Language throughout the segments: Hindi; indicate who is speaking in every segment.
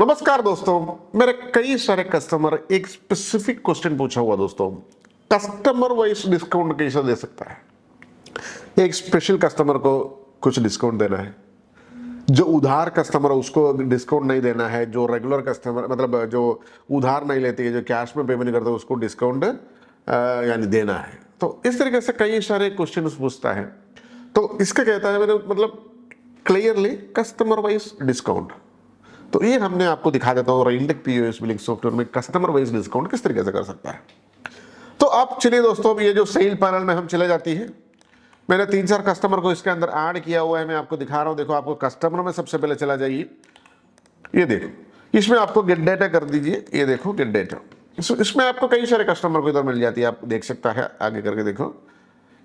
Speaker 1: नमस्कार दोस्तों मेरे कई सारे कस्टमर एक स्पेसिफिक क्वेश्चन पूछा हुआ दोस्तों कस्टमर वाइज डिस्काउंट कैसे दे सकता है एक स्पेशल कस्टमर को कुछ डिस्काउंट देना है जो उधार कस्टमर है उसको डिस्काउंट नहीं देना है जो रेगुलर कस्टमर मतलब जो उधार नहीं लेती है जो कैश में पेमेंट करते हैं उसको डिस्काउंट यानी देना है तो इस तरीके से कई सारे क्वेश्चन पूछता है तो इसका कहता है मैंने मतलब क्लियरली कस्टमर वाइज डिस्काउंट तो ये हमने आपको दिखा देता हूँ रेलटेक पी एस बिलिंग सॉफ्टवेयर में कस्टमर वाइज डिस्काउंट किस तरीके से कर सकता है तो अब चलिए दोस्तों अब ये जो सेल पैनल में हम चले जाती है मैंने तीन चार कस्टमर को इसके अंदर ऐड किया हुआ है मैं आपको दिखा रहा हूँ देखो आपको कस्टमर में सबसे पहले चला जाइए ये देखो इसमें आपको गेट डेटा कर दीजिए ये देखो गेट डेटा इस, इसमें आपको कई सारे कस्टमर को इधर मिल जाती है आप देख सकता है आगे करके देखो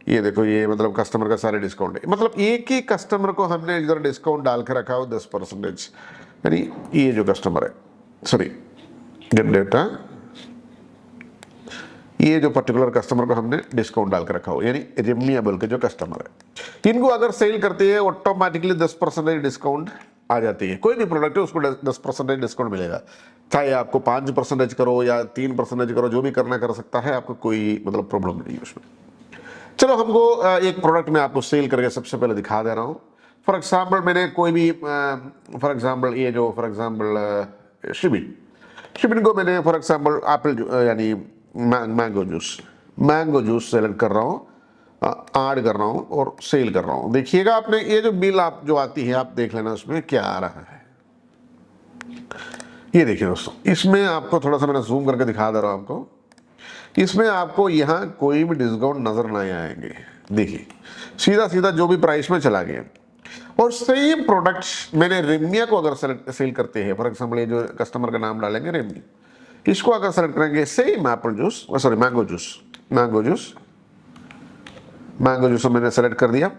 Speaker 1: ये देखो ये मतलब कस्टमर का सारे डिस्काउंट है मतलब एक ही कस्टमर को हमने इधर डिस्काउंट डाल के रखा हो दस परसेंटेज यानी ये जो कस्टमर है सॉरी गेट डेटा ये जो पर्टिकुलर कस्टमर को हमने डिस्काउंट डाल के रखा हो यानी रेमिया के जो कस्टमर है इनको अगर सेल करते हैं ऑटोमेटिकली दस परसेंटेज डिस्काउंट आ जाती है कोई भी प्रोडक्ट है उसको दस परसेंटेज डिस्काउंट मिलेगा चाहे आपको पांच परसेंटेज करो या तीन परसेंटेज करो जो भी करना कर सकता है आपको कोई मतलब प्रॉब्लम नहीं है उसमें चलो हमको एक प्रोडक्ट में आपको सेल करके सबसे पहले दिखा दे रहा हूँ फॉर एग्ज़ाम्पल मैंने कोई भी फॉर एग्ज़ाम्पल ये जो फॉर एग्ज़ाम्पल शिबिन शिबिन को मैंने फॉर एग्ज़ाम्पल एप्पल यानी mango juice mango juice select कर रहा हूँ ऐड कर रहा हूँ और सेल कर रहा हूँ देखिएगा आपने ये जो बिल आप जो आती है आप देख लेना उसमें क्या आ रहा है ये देखिए दोस्तों इसमें आपको थोड़ा सा मैंने जूम करके दिखा दे रहा हूँ आपको इसमें आपको यहाँ कोई भी डिस्काउंट नज़र नहीं आएंगे देखिए सीधा सीधा जो भी प्राइस में चला गया और सेम प्रोडक्ट मैंने रेमिया को अगर सेल करते हैं फॉर एग्जाम्पल ये जो कस्टमर का नाम डालेंगे रेमिया इसको अगर सेलेक्ट करेंगे same apple juice sorry mango juice mango juice mango juice मैंने सेलेक्ट कर दिया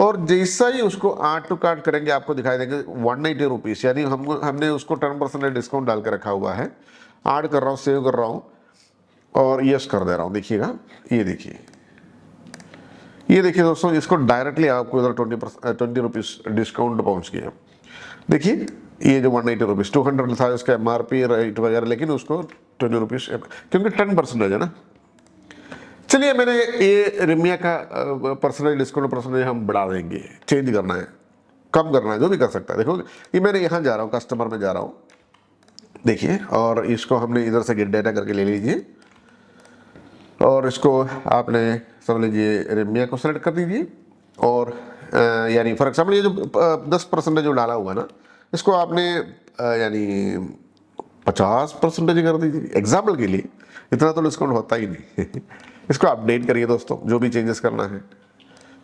Speaker 1: और जैसा ही उसको आठ टू कार्ड करेंगे आपको दिखाई देंगे वन एटी रुपीज़ यानी हम हमने उसको टेन परसेंट डिस्काउंट डाल के रखा हुआ है ऐड कर रहा हूँ सेव कर रहा हूँ और यस कर दे रहा हूँ देखिएगा ये देखिए ये देखिए दोस्तों इसको डायरेक्टली आपको इधर ट्वेंटी ट्वेंटी रुपीज़ डिस्काउंट पहुंच गया देखिए ये जो one eighty rupees two hundred था इसका एम आर पी रेट वगैरह लेकिन उसको ट्वेंटी रुपीज़ क्योंकि टेन परसेंटेज है ना चलिए मैंने ये रिमिया का परसेंटेज डिस्काउंट परसेंटेज हम बढ़ा देंगे चेंज करना है कम करना है जो भी कर सकता है देखो ये मैंने यहाँ जा रहा हूँ कस्टमर में जा रहा हूँ देखिए और इसको हमने इधर से गेट डाटा करके ले लीजिए और इसको आपने समझ लीजिए रेमिया को सेलेक्ट कर दीजिए और यानी फॉर एग्जाम्पल ये जो दस परसेंटेज जो डाला हुआ ना इसको आपने यानी पचास परसेंटेज कर दीजिए एग्जाम्पल के लिए इतना तो डिस्काउंट होता ही नहीं इसको अपडेट करिए दोस्तों जो भी चेंजेस करना है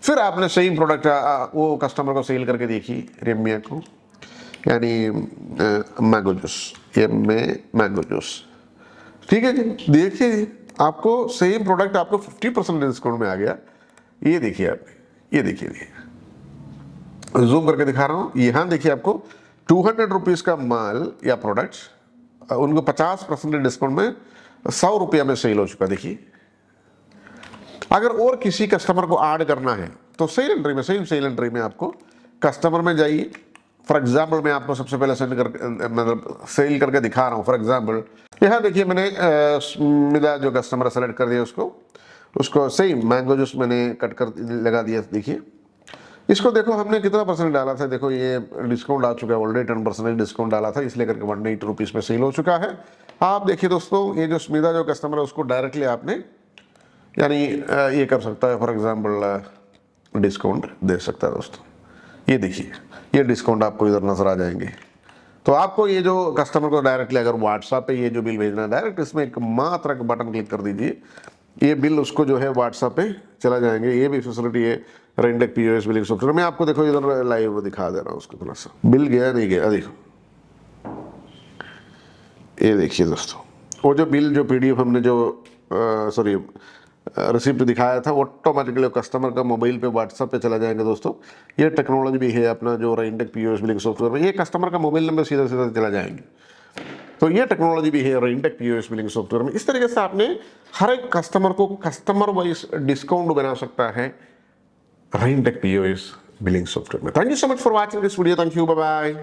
Speaker 1: फिर आपने सेम प्रोडक्ट वो कस्टमर को सेल करके देखी रेमिया को यानी mango juice M A mango juice ठीक है जी देखिए जी आपको सेम प्रोडक्ट आपको 50 परसेंट डिस्काउंट में आ गया ये देखिए आप ये देखिए जूम करके दिखा रहा हूँ यहाँ देखिए आपको टू हंड्रेड रुपीज़ का माल या प्रोडक्ट उनको पचास परसेंट डिस्काउंट में सौ रुपया में सेल हो चुका देखिए अगर और किसी कस्टमर को ऐड करना है तो सेल एंट्री में सेम सेल एंट्री में आपको कस्टमर में जाइए फॉर एग्जाम्पल मैं आपको सबसे पहले सेंड कर मतलब सेल करके दिखा रहा हूँ फॉर एग्जाम्पल यहाँ देखिए मैंने मिला जो कस्टमर सेलेक्ट कर दिया उसको उसको सेम मैंगो जूस मैंने कट कर लगा दिया देखिए इसको देखो हमने कितना परसेंट डाला था देखो ये डिस्काउंट आ चुका है ऑलरेडी टेन परसेंट डिस्काउंट डाला था इसलिए करके वन एट रुपीज़ में सेल हो चुका है आप देखिए दोस्तों ये जो स्मिता जो कस्टमर है उसको डायरेक्टली आपने यानी ये कर सकता है फॉर एग्जाम्पल डिस्काउंट दे सकता है दोस्तों ये देखिए ये डिस्काउंट आपको इधर नजर आ जाएंगे तो आपको ये जो कस्टमर को डायरेक्टली अगर व्हाट्सएप पे ये जो बिल भेजना है डायरेक्ट इसमें एक मात्र का बटन क्लिक कर दीजिए ये बिल उसको जो है व्हाट्सएप पे चला जाएंगे ये भी फैसिलिटी है रेंडेक P O S billing software मैं आपको देखो इधर लाइव दिखा दे रहा हूँ उसको थोड़ा सा बिल गया नहीं गया देखो ये देखिए दोस्तों वो जो बिल जो पी हमने जो सॉरी रिसिप्ट दिखाया था ऑटोमेटिकली कस्टमर का मोबाइल पे व्हाट्सअप पे चला जाएगा दोस्तों ये टेक्नोलॉजी भी है अपना जो Raintech P O S billing software में ये कस्टमर का मोबाइल नंबर सीधा सीधा चला जाएंगे तो ये टेक्नोलॉजी भी है Raintech P O S billing software में इस तरीके से आपने हर एक कस्टमर को कस्टमर वाइज डिस्काउंट बना सकता है Raintech P O S billing software में thank you so much for watching this video thank you bye